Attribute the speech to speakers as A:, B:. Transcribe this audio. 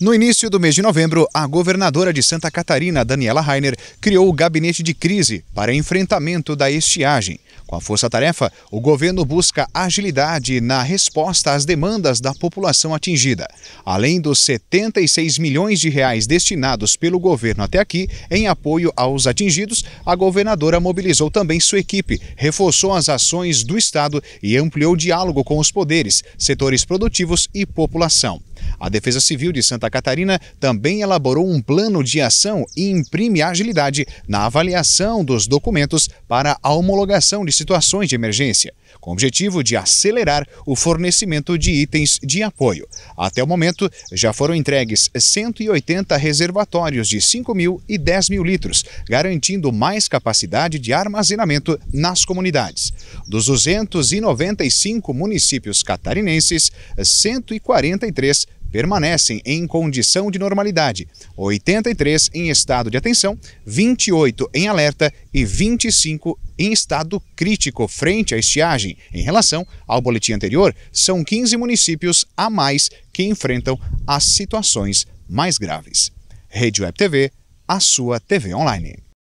A: No início do mês de novembro, a governadora de Santa Catarina, Daniela Rainer, criou o Gabinete de Crise para enfrentamento da estiagem. Com a força-tarefa, o governo busca agilidade na resposta às demandas da população atingida. Além dos 76 milhões de reais destinados pelo governo até aqui em apoio aos atingidos, a governadora mobilizou também sua equipe, reforçou as ações do Estado e ampliou o diálogo com os poderes, setores produtivos e população. A Defesa Civil de Santa Catarina também elaborou um plano de ação e imprime agilidade na avaliação dos documentos para a homologação de situações de emergência, com o objetivo de acelerar o fornecimento de itens de apoio. Até o momento, já foram entregues 180 reservatórios de 5 mil e 10 mil litros, garantindo mais capacidade de armazenamento nas comunidades. Dos 295 municípios catarinenses, 143 permanecem em condição de normalidade, 83 em estado de atenção, 28 em alerta e 25 em estado crítico frente à estiagem. Em relação ao boletim anterior, são 15 municípios a mais que enfrentam as situações mais graves. Rede Web TV, a sua TV online.